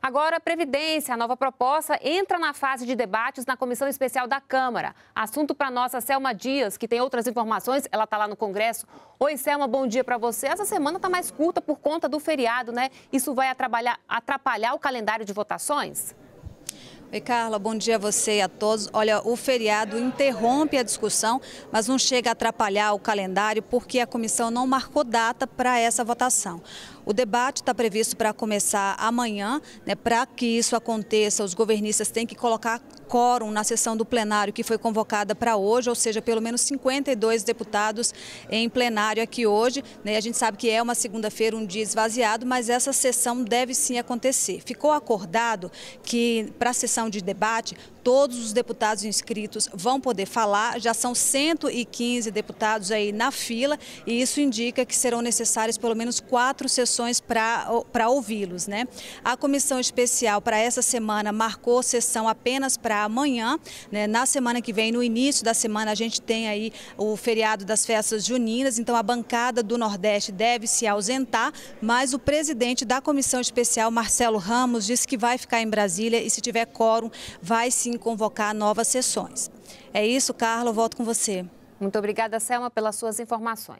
Agora, a Previdência, a nova proposta, entra na fase de debates na Comissão Especial da Câmara. Assunto para nossa Selma Dias, que tem outras informações, ela está lá no Congresso. Oi, Selma, bom dia para você. Essa semana está mais curta por conta do feriado, né? Isso vai atrapalhar, atrapalhar o calendário de votações? Oi, Carla, bom dia a você e a todos. Olha, o feriado interrompe a discussão, mas não chega a atrapalhar o calendário porque a comissão não marcou data para essa votação. O debate está previsto para começar amanhã. Né? Para que isso aconteça, os governistas têm que colocar quórum na sessão do plenário que foi convocada para hoje, ou seja, pelo menos 52 deputados em plenário aqui hoje. Né? A gente sabe que é uma segunda-feira, um dia esvaziado, mas essa sessão deve sim acontecer. Ficou acordado que para a sessão de debate todos os deputados inscritos vão poder falar. Já são 115 deputados aí na fila e isso indica que serão necessárias pelo menos quatro sessões para ouvi-los. Né? A comissão especial para essa semana marcou sessão apenas para amanhã. Né? Na semana que vem, no início da semana, a gente tem aí o feriado das festas juninas, então a bancada do Nordeste deve se ausentar, mas o presidente da comissão especial, Marcelo Ramos, disse que vai ficar em Brasília e se tiver quórum, vai sim e convocar novas sessões. É isso, Carla, eu volto com você. Muito obrigada, Selma, pelas suas informações.